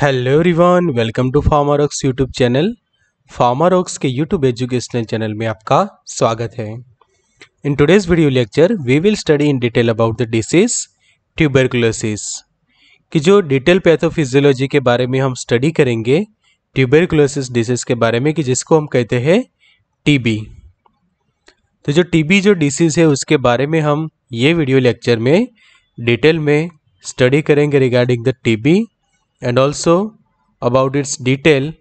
Hello everyone welcome to Pharma Rocks YouTube channel Pharma Rocks के YouTube educational channel में आपका स्वागत है in today's video lecture we will study in detail about the disease tuberculosis कि जो detail pathophysiology के बारे में हम स्टडी करेंगे ट्यूबरकुलोसिस डिसीज के बारे में कि जिसको हम कहते हैं टीबी तो जो टीबी जो डिसीज़ है उसके बारे में हम ये वीडियो लेक्चर में डिटेल में स्टडी करेंगे regarding the TB and also about its detail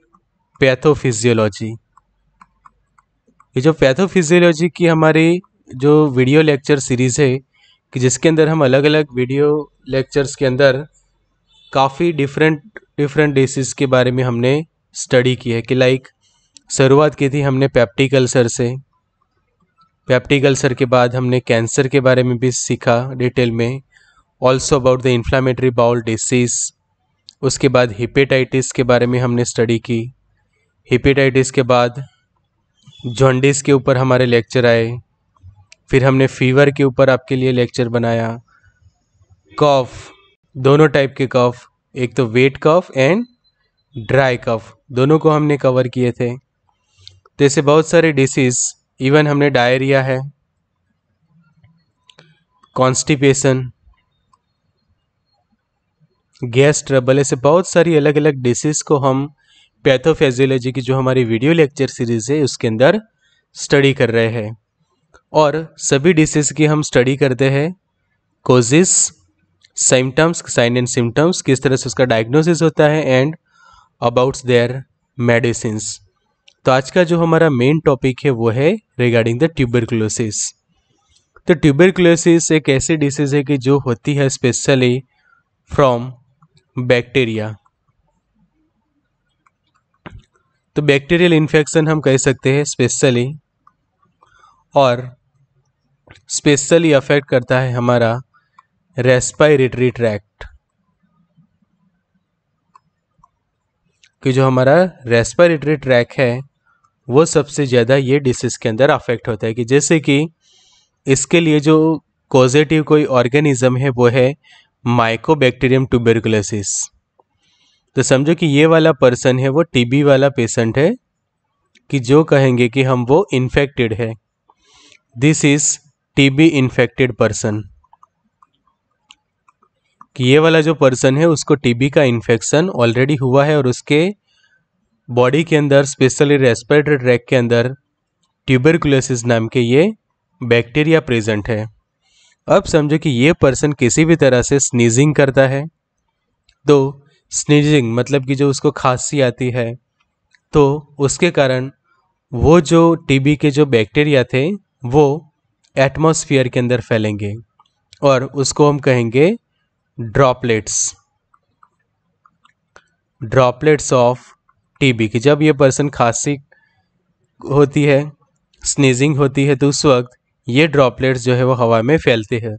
pathophysiology ये जो पैथोफिजियोलॉजी की हमारी जो वीडियो लेक्चर सीरीज़ है कि जिसके अंदर हम अलग अलग वीडियो लेक्चर्स के अंदर काफ़ी डिफरेंट डिफरेंट डिसीज़ के बारे में हमने स्टडी की है कि लाइक शुरुआत की थी हमने पैप्टिक अल्सर से पैप्टिक अल्सर के बाद हमने कैंसर के बारे में भी सीखा डिटेल में also about the inflammatory bowel disease उसके बाद हिपेटाइटिस के बारे में हमने स्टडी की हिपेटाइटिस के बाद जॉन्डिस के ऊपर हमारे लेक्चर आए फिर हमने फीवर के ऊपर आपके लिए लेक्चर बनाया कफ़ दोनों टाइप के कफ एक तो wait cough and dry cough दोनों को हमने कवर किए थे तो ऐसे बहुत सारे डिसीज इवन हमने डायरिया है कॉन्स्टिपेशन गैस ट्रबल ऐसे बहुत सारी अलग अलग डिसीज़ को हम पैथोफेजियोलॉजी की जो हमारी वीडियो लेक्चर सीरीज़ है उसके अंदर स्टडी कर रहे हैं और सभी डिसीज़ की हम स्टडी करते हैं causes symptoms sign and symptoms किस तरह से उसका डायग्नोसिस होता है एंड अबाउट देयर मेडिसिन तो आज का जो हमारा मेन टॉपिक है वो है रिगार्डिंग द ट्यूबरकुलोसिस तो ट्यूबरकुलोसिस एक ऐसी डिसीज़ है कि जो होती है स्पेशली फ्रॉम बैक्टीरिया तो बैक्टीरियल इन्फेक्शन हम कह सकते हैं स्पेशली और स्पेशली अफेक्ट करता है हमारा रेस्पायरेटरी ट्रैक्ट कि जो हमारा रेस्पायरेटरी ट्रैक है वो सबसे ज़्यादा ये डिसीज़ के अंदर अफेक्ट होता है कि जैसे कि इसके लिए जो कॉजेटिव कोई ऑर्गेनिज्म है वो है माइकोबैक्टीरियम ट्यूबरकुलोसिस तो समझो कि ये वाला पर्सन है वो टीबी वाला पेशेंट है कि जो कहेंगे कि हम वो इन्फेक्टेड है this is TB infected person कि ये वाला जो पर्सन है उसको टीबी का इन्फेक्शन ऑलरेडी हुआ है और उसके बॉडी के अंदर स्पेशली रेस्पिरेटरी ट्रैक के अंदर ट्यूबरकुलोसिस नाम के ये बैक्टीरिया प्रेजेंट है अब समझो कि ये पर्सन किसी भी तरह से स्नीजिंग करता है तो स्नीजिंग मतलब कि जो उसको खांसी आती है तो उसके कारण वो जो टीबी के जो बैक्टीरिया थे वो एटमॉस्फेयर के अंदर फैलेंगे और उसको हम कहेंगे ड्रॉपलेट्स ड्रॉपलेट्स ऑफ टीबी कि जब ये पर्सन खांसी होती है स्नीजिंग होती है तो उस वक्त ये ड्रॉपलेट्स जो है वो हवा में फैलते हैं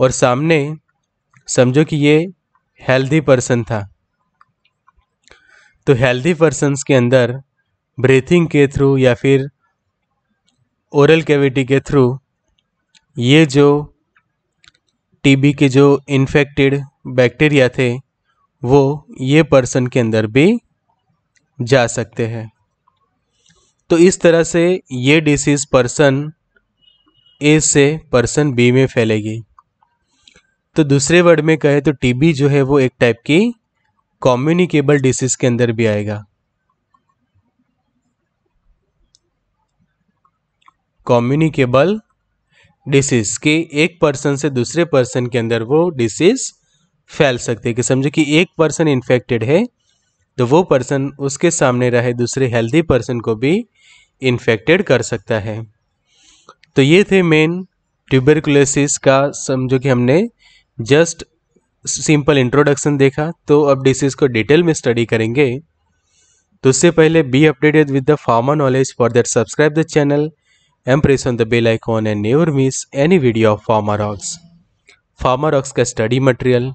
और सामने समझो कि ये हेल्दी पर्सन था तो हेल्दी पर्सनस के अंदर ब्रीथिंग के थ्रू या फिर ओरल कैविटी के थ्रू ये जो टीबी के जो इन्फेक्टेड बैक्टीरिया थे वो ये पर्सन के अंदर भी जा सकते हैं तो इस तरह से ये डिसीज़ पर्सन ए से पर्सन बी में फैलेगी तो दूसरे वर्ड में कहे तो टीबी जो है वो एक टाइप की कॉम्युनिकेबल डिसीज के अंदर भी आएगा कॉम्युनिकेबल डिसीज के एक पर्सन से दूसरे पर्सन के अंदर वो डिसीज फैल सकती है कि समझो कि एक पर्सन इन्फेक्टेड है तो वो पर्सन उसके सामने रहे दूसरे हेल्दी पर्सन को भी इन्फेक्टेड कर सकता है तो ये थे मेन ट्यूबरकुलोसिस का समझो कि हमने जस्ट सिंपल इंट्रोडक्शन देखा तो अब डिसीज़ को डिटेल में स्टडी करेंगे तो उससे पहले be updated with the pharma knowledge for that subscribe the channel and press on the bell icon and never miss any video of pharma rocks pharma rocks का study material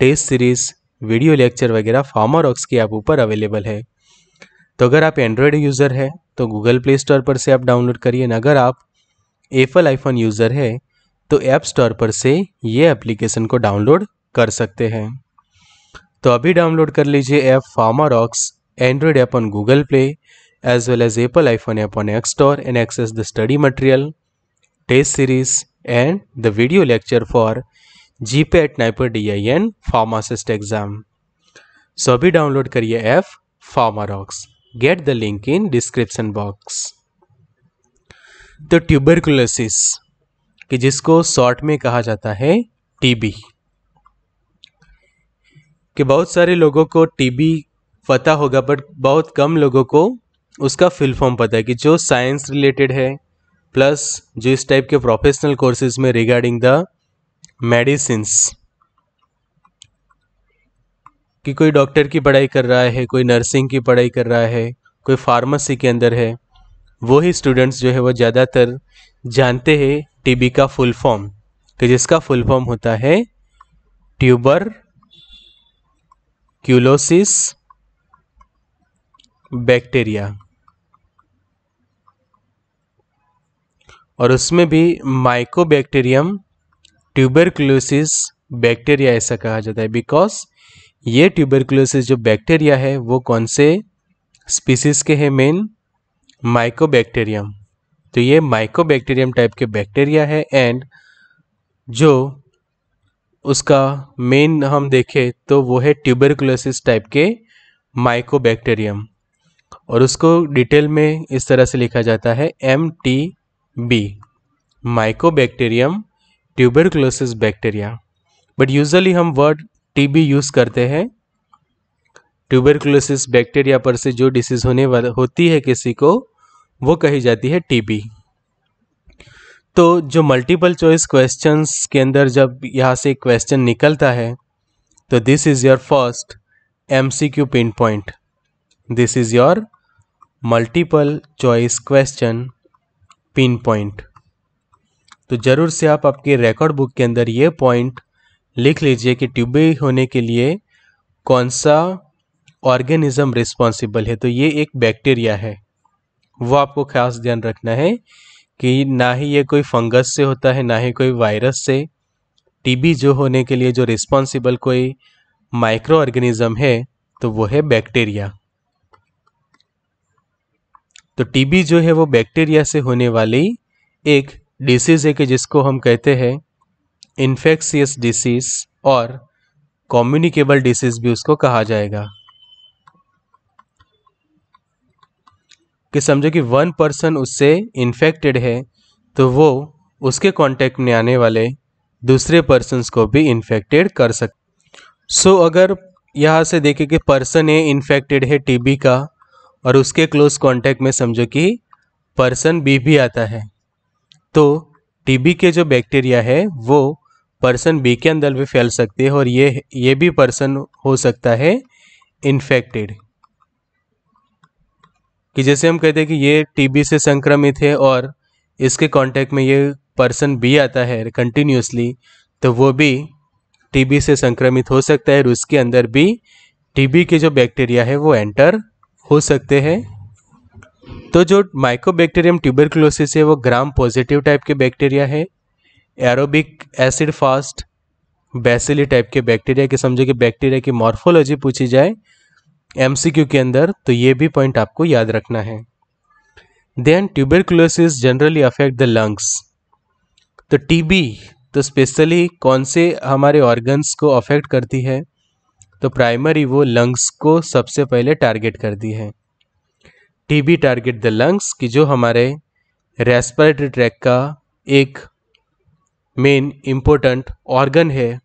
test series video lecture वगैरह pharma rocks के app ऊपर available है तो अगर आप Android user है तो गूगल प्ले स्टोर पर से आप डाउनलोड करिए अगर आप एफल आईफोन यूज़र है तो ऐप स्टोर पर से ये एप्लीकेशन को डाउनलोड कर सकते हैं तो अभी डाउनलोड कर लीजिए app pharma rocks Android app on Google Play as well as Apple iPhone app on एक्स store and access the study material test series and the video lecture for GPAT NIPER D I N pharmacist exam so अभी download करिए app pharma rocks get the link in description box the tuberculosis कि जिसको short में कहा जाता है TB कि बहुत सारे लोगों को टीबी पता होगा बट बहुत कम लोगों को उसका फिल फॉर्म पता है कि जो साइंस रिलेटेड है प्लस जो इस टाइप के प्रोफेशनल कोर्सेज में रिगार्डिंग द मेडिसिन कि कोई डॉक्टर की पढ़ाई कर रहा है कोई नर्सिंग की पढ़ाई कर रहा है कोई फार्मेसी के अंदर है वही स्टूडेंट्स जो है वो ज़्यादातर जानते हैं टीबी का फुल फॉर्म कि जिसका फुल फॉर्म होता है ट्यूबर क्यूलोसिस बैक्टीरिया और उसमें भी माइकोबैक्टीरियम ट्यूबरक्लोसिस बैक्टीरिया ऐसा कहा जाता है बिकॉज ये ट्यूबरक्लोसिस जो बैक्टीरिया है वो कौन से स्पीसीज के हैं मेन माइकोबैक्टीरियम तो ये माइकोबैक्टीरियम टाइप के बैक्टीरिया है एंड जो उसका मेन हम देखें तो वो है ट्यूबरकुलोसिस टाइप के माइकोबैक्टीरियम और उसको डिटेल में इस तरह से लिखा जाता है M T B mycobacterium tuberculosis bacteria but usually हम वर्ड टीबी यूज़ करते हैं ट्यूबरकुलोसिस बैक्टीरिया पर से जो डिसीज होने वाला होती है किसी को वो कही जाती है टीबी तो जो मल्टीपल चॉइस क्वेश्चंस के अंदर जब यहाँ से क्वेश्चन निकलता है तो this is your first M C Q pin point this is your multiple choice question pin point तो ज़रूर से आप आपके रिकॉर्ड बुक के अंदर ये पॉइंट लिख लीजिए कि ट्यूबी होने के लिए कौन सा ऑर्गेनिज्म रिस्पॉन्सिबल है तो ये एक बैक्टीरिया है वो आपको खास ध्यान रखना है कि ना ही ये कोई फंगस से होता है ना ही कोई वायरस से टीबी जो होने के लिए जो रिस्पॉन्सिबल कोई माइक्रो ऑर्गेनिज्म है तो वो है बैक्टीरिया तो टीबी जो है वो बैक्टीरिया से होने वाली एक डिसीज़ है कि जिसको हम कहते हैं इन्फेक्शियस डिसीज़ और कम्युनिकेबल डिसीज़ भी उसको कहा जाएगा कि समझो कि वन पर्सन उससे इन्फेक्टेड है तो वो उसके कांटेक्ट में आने वाले दूसरे पर्सनस को भी इन्फेक्टेड कर सक सो so, अगर यहाँ से देखें कि पर्सन ए इन्फेक्टेड है टीबी का और उसके क्लोज कांटेक्ट में समझो कि पर्सन बी भी आता है तो टीबी के जो बैक्टीरिया है वो पर्सन बी के अंदर भी फैल सकते हैं और ये ये भी पर्सन हो सकता है इन्फेक्टेड कि जैसे हम कहते हैं कि ये टीबी से संक्रमित है और इसके कांटेक्ट में ये पर्सन बी आता है कंटिन्यूसली तो वो भी टीबी से संक्रमित हो सकता है और उसके अंदर भी टीबी के जो बैक्टीरिया है वो एंटर हो सकते हैं तो जो माइकोबैक्टीरियम ट्यूबरक्लोसिस है वो ग्राम पॉजिटिव टाइप के बैक्टीरिया है aerobic acid fast bacilli type के बैक्टीरिया के समझो कि बैक्टीरिया की मॉर्फोलॉजी पूछी जाए एम के अंदर तो ये भी पॉइंट आपको याद रखना है then tuberculosis generally affect the lungs तो टीबी तो स्पेशली कौन से हमारे ऑर्गन्स को अफेक्ट करती है तो प्राइमरी वो लंग्स को सबसे पहले टारगेट करती है टीबी टारगेट द लंग्स कि जो हमारे रेस्पिरेटरी ट्रैक का एक मेन इम्पोर्टेंट ऑर्गन है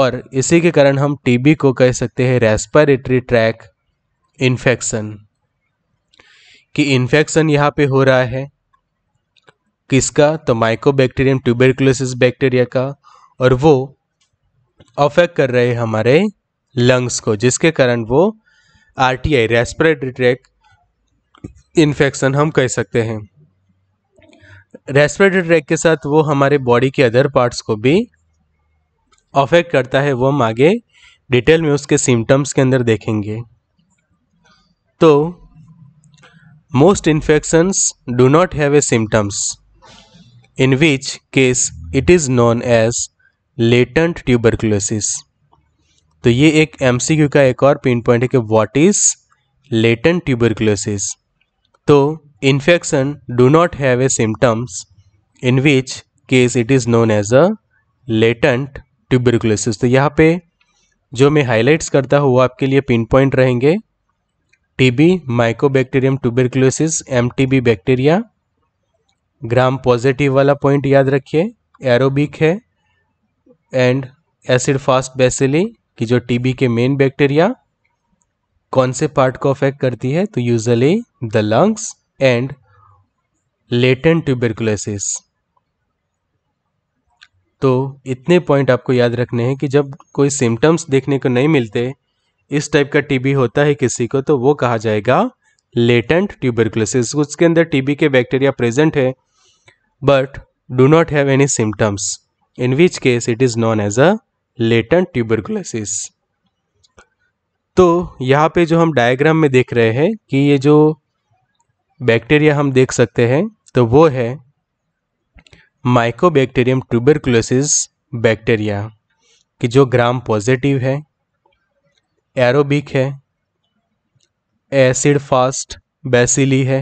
और इसी के कारण हम टीबी को कह सकते हैं रेस्पिरेटरी ट्रैक इन्फेक्शन कि इन्फेक्शन यहाँ पे हो रहा है किसका तो माइकोबैक्टीरियम ट्यूबरकुलोसिस बैक्टीरिया का और वो अफेक्ट कर रहे हैं हमारे लंग्स को जिसके कारण वो R T I respiratory tract infection हम कह सकते हैं रेस्परेटरी ट्रैक के साथ वो हमारे बॉडी के अदर पार्ट्स को भी अफेक्ट करता है वो हम आगे डिटेल में उसके सिम्टम्स के अंदर देखेंगे तो most infections do not have a symptoms in which case it is known as latent tuberculosis तो ये एक एम का एक और पिन पॉइंट है कि व्हाट इज लेटेंट ट्यूबरकुलोसिस तो infection do not have a symptoms in which case it is known as a latent tuberculosis तो यहाँ पे जो मैं हाईलाइट्स करता हूँ वो आपके लिए पिन पॉइंट रहेंगे TB mycobacterium tuberculosis M bacteria gram positive वाला पॉइंट याद रखिए एरोबिक है एंड एसिड फास्ट बेसिली कि जो टीबी के मेन बैक्टीरिया कौन से पार्ट को अफेक्ट करती है तो usually the lungs and latent tuberculosis तो इतने पॉइंट आपको याद रखने हैं कि जब कोई सिम्टम्स देखने को नहीं मिलते इस टाइप का टीबी होता है किसी को तो वो कहा जाएगा लेटेंट ट्यूबरकुलोसिस उसके अंदर टीबी के बैक्टीरिया प्रेजेंट है but do not have any symptoms in which case it is known as a latent tuberculosis तो यहाँ पे जो हम डायग्राम में देख रहे हैं कि ये जो बैक्टीरिया हम देख सकते हैं तो वो है माइकोबैक्टीरियम ट्यूबरकुलोसिस बैक्टीरिया कि जो ग्राम पॉजिटिव है एरोबिक है एसिड फास्ट बेसिली है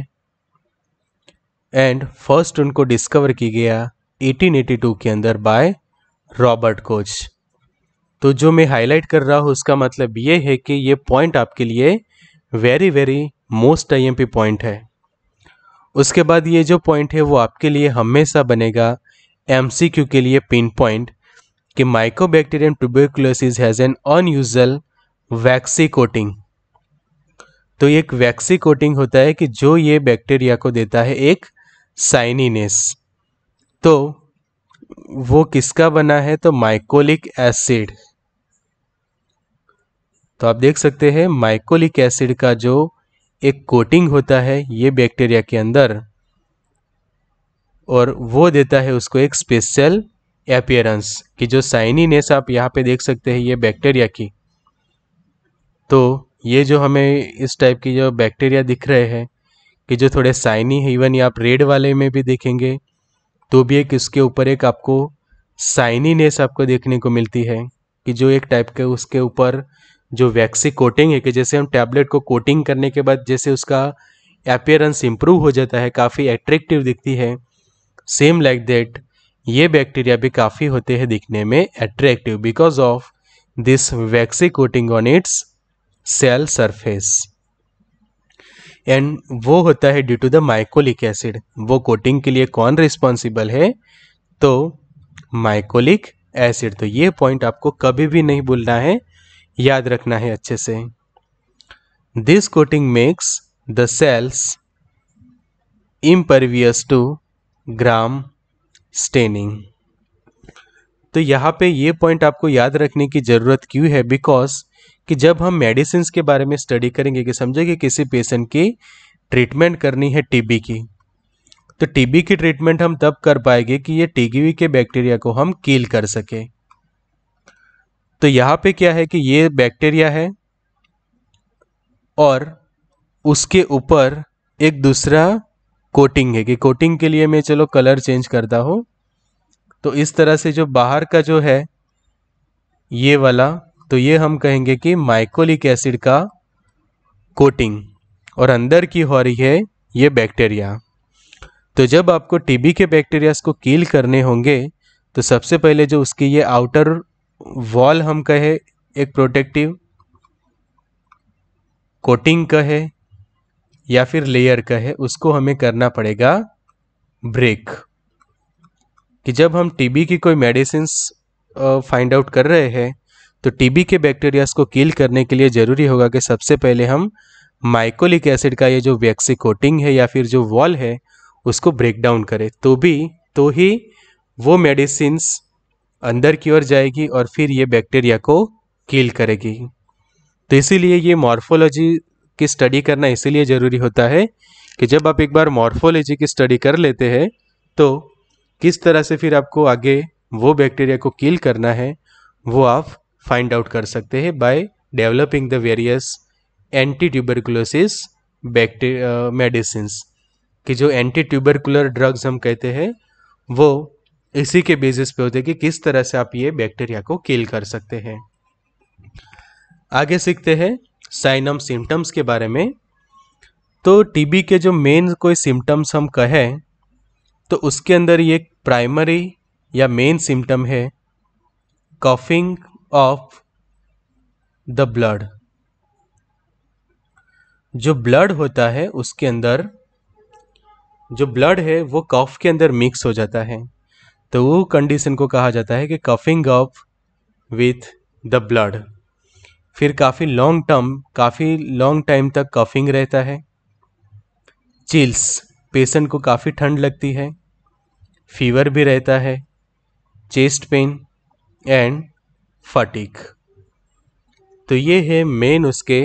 एंड फर्स्ट उनको डिस्कवर की गया 1882 के अंदर बाय रॉबर्ट कोच तो जो मैं हाईलाइट कर रहा हूँ उसका मतलब ये है कि ये पॉइंट आपके लिए very very most IMP point है उसके बाद ये जो पॉइंट है वो आपके लिए हमेशा बनेगा एमसीक्यू के लिए पिन पॉइंट कि mycobacterium tuberculosis has an unusual waxy coating तो एक वैक्सी कोटिंग होता है कि जो ये बैक्टीरिया को देता है एक साइनिनेस तो वो किसका बना है तो माइकोलिक एसिड तो आप देख सकते हैं माइकोलिक एसिड का जो एक कोटिंग होता है ये बैक्टीरिया के अंदर और वो देता है उसको एक स्पेशल अपियरेंस कि जो साइनिनेस आप यहाँ पे देख सकते हैं ये बैक्टीरिया की तो ये जो हमें इस टाइप की जो बैक्टीरिया दिख रहे हैं कि जो थोड़े साइनी है इवन ये आप रेड वाले में भी देखेंगे तो भी एक इसके ऊपर एक आपको साइनीनेस आपको देखने को मिलती है कि जो एक टाइप के उसके ऊपर जो वैक्सी कोटिंग है कि जैसे हम टैबलेट को कोटिंग करने के बाद जैसे उसका अपियरेंस इम्प्रूव हो जाता है काफ़ी एट्रैक्टिव दिखती है सेम लाइक दैट ये बैक्टीरिया भी काफ़ी होते हैं दिखने में attractive because of this waxy coating on its cell surface and वो होता है due to the mycolic acid वो कोटिंग के लिए कौन रिस्पॉन्सिबल है तो माइकोलिक एसिड तो ये पॉइंट आपको कभी भी नहीं भूलना है याद रखना है अच्छे से this coating makes the cells impervious to gram staining तो यहाँ पे ये पॉइंट आपको याद रखने की ज़रूरत क्यों है बिकॉज कि जब हम मेडिसिन के बारे में स्टडी करेंगे कि समझे कि किसी पेशेंट की ट्रीटमेंट करनी है टीबी की तो टीबी की ट्रीटमेंट हम तब कर पाएंगे कि ये टीबी के बैक्टीरिया को हम कील कर सके तो यहाँ पे क्या है कि ये बैक्टीरिया है और उसके ऊपर एक दूसरा कोटिंग है कि कोटिंग के लिए मैं चलो कलर चेंज करता हूँ तो इस तरह से जो बाहर का जो है ये वाला तो ये हम कहेंगे कि माइकोलिक एसिड का कोटिंग और अंदर की हो रही है ये बैक्टीरिया तो जब आपको टीबी के बैक्टीरियाज को कील करने होंगे तो सबसे पहले जो उसकी ये आउटर वॉल हम कहे एक प्रोटेक्टिव कोटिंग कहे या फिर लेयर कहे उसको हमें करना पड़ेगा ब्रेक कि जब हम टीबी की कोई मेडिसिन फाइंड आउट कर रहे हैं तो टीबी के बैक्टीरियाज को किल करने के लिए ज़रूरी होगा कि सबसे पहले हम माइकोलिक एसिड का ये जो वैक्सी कोटिंग है या फिर जो वॉल है उसको ब्रेक डाउन करें तो भी तो ही वो मेडिसिन अंदर की ओर जाएगी और फिर ये बैक्टीरिया को किल करेगी तो इसीलिए ये मॉर्फोलॉजी की स्टडी करना इसीलिए ज़रूरी होता है कि जब आप एक बार मॉर्फोलॉजी की स्टडी कर लेते हैं तो किस तरह से फिर आपको आगे वो बैक्टीरिया को किल करना है वो आप फाइंड आउट कर सकते हैं by developing the various anti tuberculosis bacteria medicine कि जो एंटी ट्यूबरकुलर ड्रग्स हम कहते हैं वो इसी के बेसिस पे होते हैं कि किस तरह से आप ये बैक्टीरिया को किल कर सकते हैं आगे सीखते हैं साइनम सिम्टम्स के बारे में तो टीबी के जो मेन कोई सिम्टम्स हम कहें तो उसके अंदर ये प्राइमरी या मेन सिम्टम है कफिंग ऑफ द ब्लड जो ब्लड होता है उसके अंदर जो ब्लड है वो कफ के अंदर मिक्स हो जाता है तो वो कंडीशन को कहा जाता है कि coughing up with the blood फिर काफ़ी लॉन्ग टर्म काफ़ी लॉन्ग टाइम तक कफिंग रहता है चिल्स पेशेंट को काफ़ी ठंड लगती है फीवर भी रहता है चेस्ट पेन एंड फटीक तो ये है मेन उसके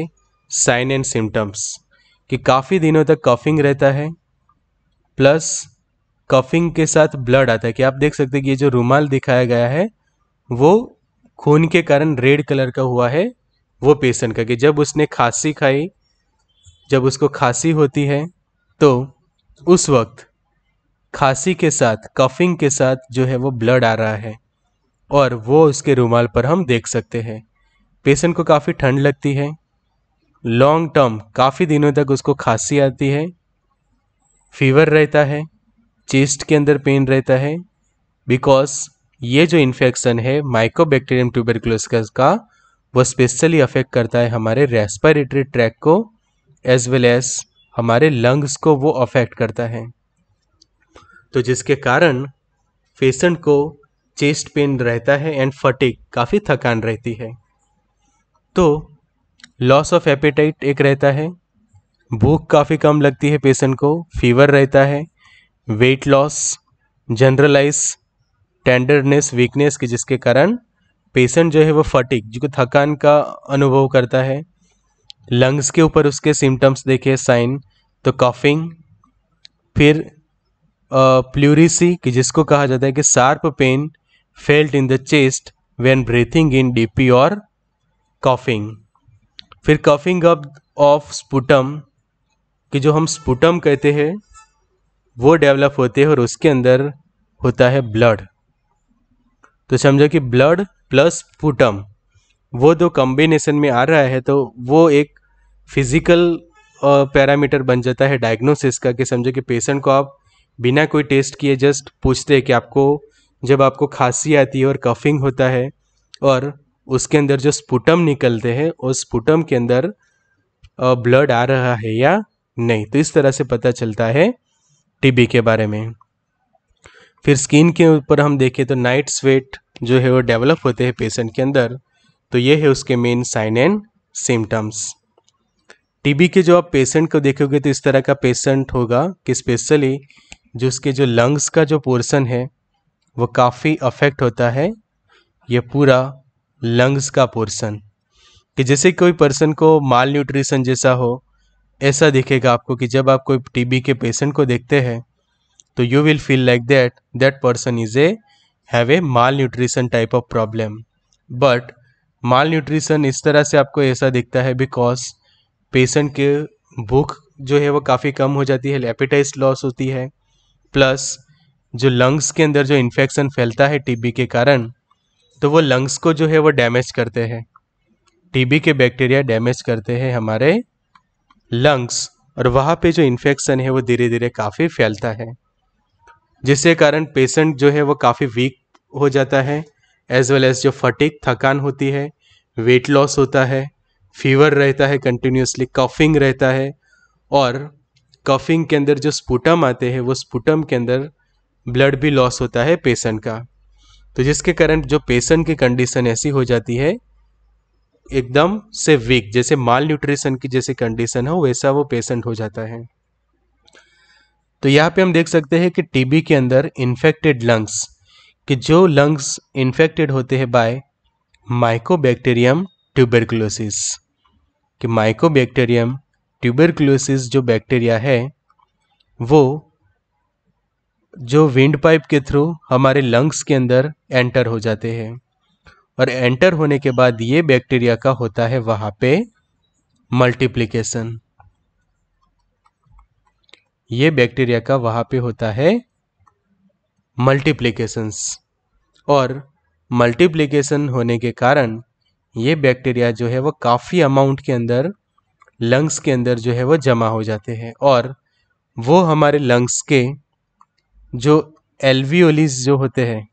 साइन एंड सिम्टम्स कि काफ़ी दिनों तक कफिंग रहता है प्लस कफिंग के साथ ब्लड आता है कि आप देख सकते हैं कि ये जो रुमाल दिखाया गया है वो खून के कारण रेड कलर का हुआ है वो पेशेंट का कि जब उसने खांसी खाई जब उसको खांसी होती है तो उस वक्त खांसी के साथ कफिंग के साथ जो है वो ब्लड आ रहा है और वो उसके रुमाल पर हम देख सकते हैं पेशेंट को काफ़ी ठंड लगती है लॉन्ग टर्म काफ़ी दिनों तक उसको खांसी आती है फीवर रहता है चेस्ट के अंदर पेन रहता है बिकॉज ये जो इन्फेक्शन है माइकोबैक्टीरियम ट्यूबरकुलोसिस का वो स्पेशली अफेक्ट करता है हमारे रेस्पिरेटरी ट्रैक को एज वेल एज हमारे लंग्स को वो अफेक्ट करता है तो जिसके कारण पेशेंट को चेस्ट पेन रहता है एंड फटिक काफ़ी थकान रहती है तो लॉस ऑफ एपेटाइट एक रहता है भूख काफ़ी कम लगती है पेशेंट को फीवर रहता है weight loss generalise tenderness weakness के जिसके कारण पेशेंट जो है वो फटिक जो थकान का अनुभव करता है लंग्स के ऊपर उसके सिम्टम्स देखे साइन तो कॉफिंग फिर प्ल्यूरिसी कि जिसको कहा जाता है कि sharp pain in the chest chest breathing in डी डीपी और कॉफिंग फिर कफिंग अप ऑफ स्पुटम कि जो हम स्पुटम कहते हैं वो डेवलप होते हैं और उसके अंदर होता है ब्लड तो समझो कि ब्लड प्लस स्पुटम वो दो कम्बिनेशन में आ रहा है तो वो एक फिजिकल पैरामीटर बन जाता है डायग्नोसिस का कि समझो कि पेशेंट को आप बिना कोई टेस्ट किए जस्ट पूछते हैं कि आपको जब आपको खांसी आती है और कफिंग होता है और उसके अंदर जो स्पुटम निकलते हैं उस स्पुटम के अंदर ब्लड आ रहा है या नहीं तो इस तरह से पता चलता है टीबी के बारे में फिर स्किन के ऊपर हम देखें तो नाइट स्वेट जो है वो डेवलप होते हैं पेशेंट के अंदर तो ये है उसके main sign and symptoms TB के जो आप पेशेंट को देखोगे तो इस तरह का पेशेंट होगा कि स्पेशली जो उसके जो लंग्स का जो पोर्सन है वो काफ़ी अफेक्ट होता है ये पूरा लंग्स का पोर्सन कि जैसे कोई पर्सन को माल न्यूट्रिशन जैसा हो ऐसा दिखेगा आपको कि जब आप कोई टीबी के पेशेंट को देखते हैं तो you will feel like that that person is a have a malnutrition type of problem but malnutrition इस तरह से आपको ऐसा दिखता है बिकॉज पेशेंट के भूख जो है वो काफ़ी कम हो जाती है एपेटाइज लॉस होती है प्लस जो लंग्स के अंदर जो इन्फेक्शन फैलता है टीबी के कारण तो वो लंग्स को जो है वो डैमेज करते हैं टीबी के बैक्टीरिया डैमेज करते हैं हमारे लंग्स और वहाँ पे जो इन्फेक्शन है वो धीरे धीरे काफ़ी फैलता है जिसके कारण पेशेंट जो है वो काफ़ी वीक हो जाता है एज वेल एज जो फटिक थकान होती है वेट लॉस होता है फीवर रहता है कंटिन्यूसली कफिंग रहता है और कफिंग के अंदर जो स्पूटम आते हैं वो स्पूटम के अंदर ब्लड भी लॉस होता है पेशेंट का तो जिसके कारण जो पेशेंट की कंडीशन ऐसी हो जाती है एकदम से वीक जैसे माल न्यूट्रिशन की जैसी कंडीशन हो वैसा वो पेशेंट हो जाता है तो यहाँ पे हम देख सकते हैं कि टीबी के अंदर इन्फेक्टेड लंग्स कि जो लंग्स इन्फेक्टेड होते हैं बाय माइकोबैक्टीरियम ट्यूबरकुलोसिस कि माइकोबैक्टीरियम ट्यूबरकुलोसिस जो बैक्टीरिया है वो जो विंड पाइप के थ्रू हमारे लंग्स के अंदर एंटर हो जाते हैं और एंटर होने के बाद ये बैक्टीरिया का होता है वहाँ पे मल्टीप्लिकेशन ये बैक्टीरिया का वहाँ पे होता है मल्टीप्लिकेशंस और मल्टीप्लिकेशन होने के कारण ये बैक्टीरिया जो है वो काफ़ी अमाउंट के अंदर लंग्स के अंदर जो है वो जमा हो जाते हैं और वो हमारे लंग्स के जो एल्वीओलिस जो होते हैं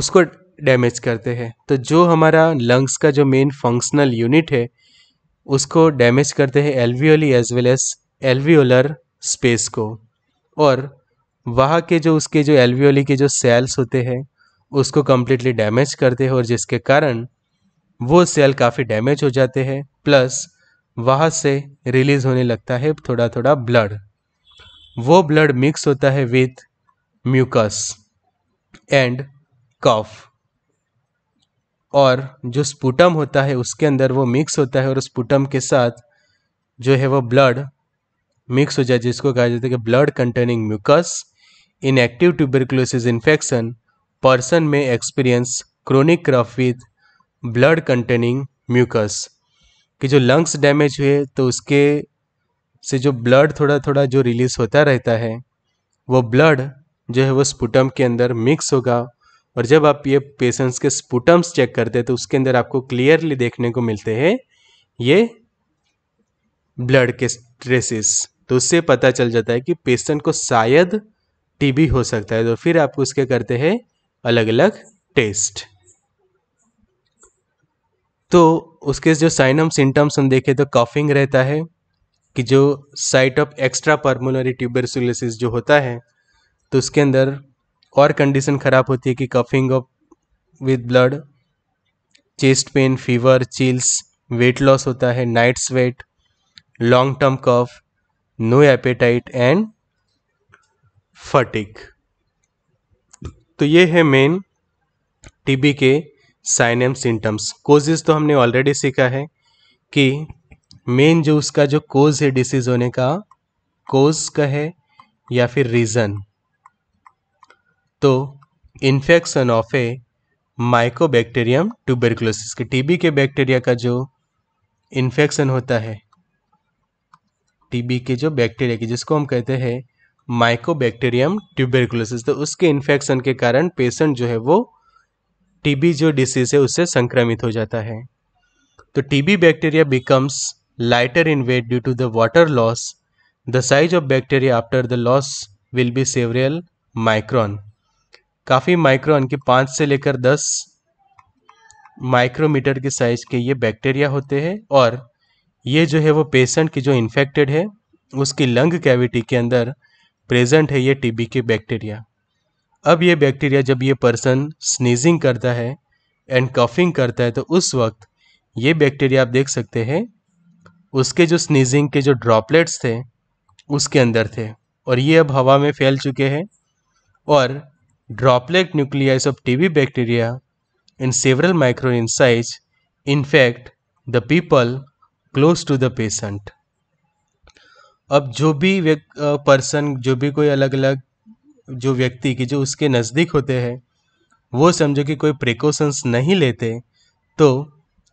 उसको डैमेज करते हैं तो जो हमारा लंग्स का जो मेन फंक्शनल यूनिट है उसको डैमेज करते हैं alveoli as well as alveolar space को और वहाँ के जो उसके जो एल्वियोली के जो सेल्स होते हैं उसको कम्प्लीटली डैमेज करते हैं और जिसके कारण वो सेल काफ़ी डैमेज हो जाते हैं प्लस वहाँ से रिलीज़ होने लगता है थोड़ा थोड़ा ब्लड वो ब्लड मिक्स होता है विथ म्यूकस एंड कफ और जो स्पुटम होता है उसके अंदर वो मिक्स होता है और स्पुटम के साथ जो है वो ब्लड मिक्स हो जाए जिसको कहा जाता है कि blood containing mucus in active tuberculosis infection person में एक्सपीरियंस क्रोनिक क्रफ विथ ब्लड कंटेनिंग म्यूकस कि जो लंग्स डैमेज हुए तो उसके से जो ब्लड थोड़ा थोड़ा जो रिलीज होता रहता है वो ब्लड जो है वो स्पुटम के अंदर मिक्स होगा और जब आप ये पेशेंट्स के स्पुटम्स चेक करते हैं तो उसके अंदर आपको क्लियरली देखने को मिलते हैं ये ब्लड के ट्रेसिस तो उससे पता चल जाता है कि पेशेंट को शायद टीबी हो सकता है तो फिर आप उसके करते हैं अलग अलग टेस्ट तो उसके जो साइनम सिम्टम्स हम देखें तो कफिंग रहता है कि जो site of extra pulmonary tuberculosis जो होता है तो उसके अंदर और कंडीशन ख़राब होती है कि coughing of with blood chest pain fever chills weight loss होता है night sweat long term cough no appetite and fatigue तो ये है मेन टीबी के साइनम सिम्टम्स कोजेज तो हमने ऑलरेडी सीखा है कि मेन जो उसका जो कोज है डिसीज होने का कोज कहे या फिर रीज़न तो infection of a mycobacterium tuberculosis के टीबी के बैक्टीरिया का जो इन्फेक्शन होता है टीबी के जो बैक्टीरिया की जिसको हम कहते हैं बैक्टेरियम ट्यूबरकुलोसिस तो उसके इन्फेक्शन के कारण पेशेंट जो है वो टीबी जो डिसीज है उससे संक्रमित हो जाता है तो TB bacteria becomes lighter in weight due to the water loss, the size of bacteria after the loss will be several micron. काफ़ी माइक्रोन के पाँच से लेकर दस माइक्रोमीटर के साइज के ये बैक्टीरिया होते हैं और ये जो है वो पेशेंट की जो इन्फेक्टेड है उसकी लंग कैविटी के अंदर प्रेजेंट है ये टीबी के बैक्टीरिया अब ये बैक्टीरिया जब ये पर्सन स्नीजिंग करता है एंड कफिंग करता है तो उस वक्त ये बैक्टीरिया आप देख सकते हैं उसके जो स्नीजिंग के जो ड्रॉपलेट्स थे उसके अंदर थे और ये अब हवा में फैल चुके हैं और droplet nuclei of TB bacteria in several micro in size infect the people close to the patient अब जो भी पर्सन जो भी कोई अलग अलग जो व्यक्ति की जो उसके नज़दीक होते हैं वो समझो कि कोई प्रिकॉशंस नहीं लेते तो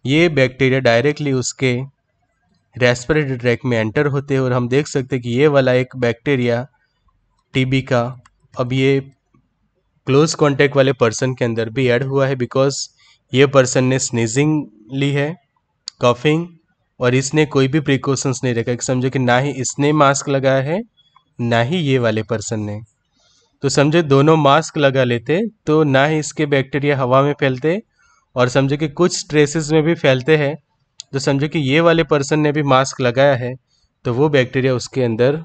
ये बैक्टीरिया डायरेक्टली उसके रेस्परेटरी ट्रैक में एंटर होते हैं और हम देख सकते हैं कि ये वाला एक बैक्टीरिया टीबी का अब ये क्लोज कांटेक्ट वाले पर्सन के अंदर भी ऐड हुआ है बिकॉज ये पर्सन ने स्नीजिंग ली है कॉफिंग और इसने कोई भी प्रिकॉशंस नहीं रखा समझो कि ना ही इसने मास्क लगाया है ना ही ये वाले पर्सन ने तो समझो दोनों मास्क लगा लेते तो ना ही इसके बैक्टीरिया हवा में फैलते और समझो कि कुछ स्ट्रेसेस में भी फैलते हैं तो समझो कि ये वाले पर्सन ने भी मास्क लगाया है तो वो बैक्टीरिया उसके अंदर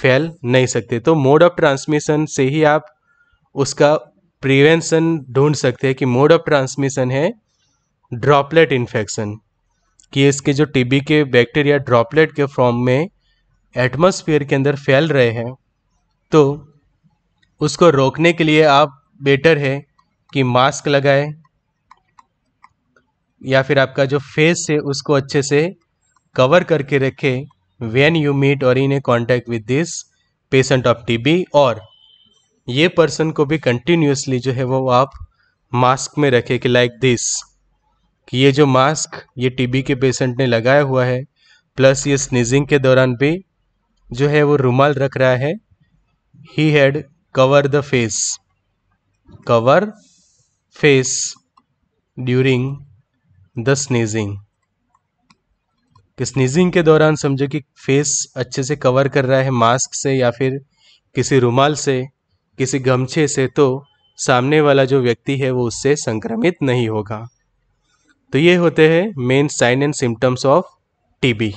फैल नहीं सकते तो मोड ऑफ ट्रांसमिशन से ही आप उसका प्रिवेंशन ढूंढ सकते हैं कि मोड ऑफ ट्रांसमिशन है ड्रॉपलेट इन्फेक्शन कि इसके जो टीबी के बैक्टीरिया ड्रॉपलेट के फॉर्म में एटमोसफियर के अंदर फैल रहे हैं तो उसको रोकने के लिए आप बेटर है कि मास्क लगाएं या फिर आपका जो फेस है उसको अच्छे से कवर करके रखें वेन यू मीट और in a contact with this patient of TB और ये पर्सन को भी कंटिन्यूसली जो है वो आप मास्क में रखें कि लाइक दिस कि ये जो मास्क ये टीबी के पेशेंट ने लगाया हुआ है प्लस ये स्नीजिंग के दौरान भी जो है वो रुमाल रख रहा है he had cover the face cover face during the sneezing कि स्नीजिंग के दौरान समझो कि फेस अच्छे से कवर कर रहा है मास्क से या फिर किसी रुमाल से किसी गमछे से तो सामने वाला जो व्यक्ति है वो उससे संक्रमित नहीं होगा तो ये होते हैं main sign and symptoms of TB